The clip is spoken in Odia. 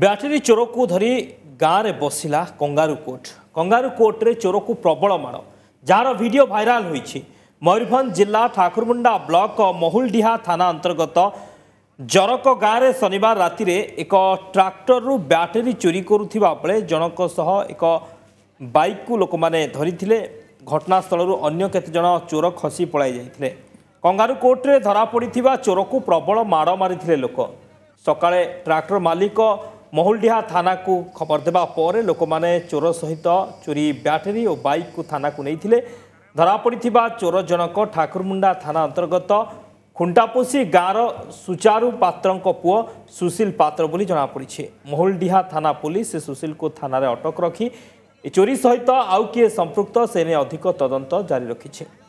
ବ୍ୟାଟେରୀ ଚୋରକୁ ଧରି ଗାଁରେ ବସିଲା କଙ୍ଗାରୁ କୋର୍ଟ କଙ୍ଗାରୁ କୋର୍ଟରେ ଚୋରକୁ ପ୍ରବଳ ମାଡ଼ ଯାହାର ଭିଡ଼ିଓ ଭାଇରାଲ୍ ହୋଇଛି ମୟୂରଭଞ୍ଜ ଜିଲ୍ଲା ଠାକୁରମୁଣ୍ଡା ବ୍ଲକ ମହୁଲଡିହା ଥାନା ଅନ୍ତର୍ଗତ ଜରକ ଗାଁରେ ଶନିବାର ରାତିରେ ଏକ ଟ୍ରାକ୍ଟରରୁ ବ୍ୟାଟେରୀ ଚୋରି କରୁଥିବା ବେଳେ ଜଣଙ୍କ ସହ ଏକ ବାଇକ୍କୁ ଲୋକମାନେ ଧରିଥିଲେ ଘଟଣାସ୍ଥଳରୁ ଅନ୍ୟ କେତେଜଣ ଚୋର ଖସି ପଳାଇ ଯାଇଥିଲେ କଙ୍ଗାରୁ କୋର୍ଟରେ ଧରାପଡ଼ିଥିବା ଚୋରକୁ ପ୍ରବଳ ମାଡ଼ ମାରିଥିଲେ ଲୋକ ସକାଳେ ଟ୍ରାକ୍ଟର ମାଲିକ ମହୁଲଡିହା ଥାନାକୁ ଖବର ଦେବା ପରେ ଲୋକମାନେ ଚୋର ସହିତ ଚୋରି ବ୍ୟାଟେରୀ ଓ ବାଇକ୍କୁ ଥାନାକୁ ନେଇଥିଲେ ଧରାପଡ଼ିଥିବା ଚୋର ଜଣକ ଠାକୁରମୁଣ୍ଡା ଥାନା ଅନ୍ତର୍ଗତ ଖୁଣ୍ଟାପୋଷି ଗାଁର ସୁଚାରୁ ପାତ୍ରଙ୍କ ପୁଅ ସୁଶୀଲ ପାତ୍ର ବୋଲି ଜଣାପଡ଼ିଛି ମହୁଲଡିହା ଥାନା ପୋଲିସ ସେ ସୁଶୀଲକୁ ଥାନାରେ ଅଟକ ରଖି ଚୋରି ସହିତ ଆଉ କିଏ ସମ୍ପୃକ୍ତ ସେ ନେଇ ଅଧିକ ତଦନ୍ତ ଜାରି ରଖିଛି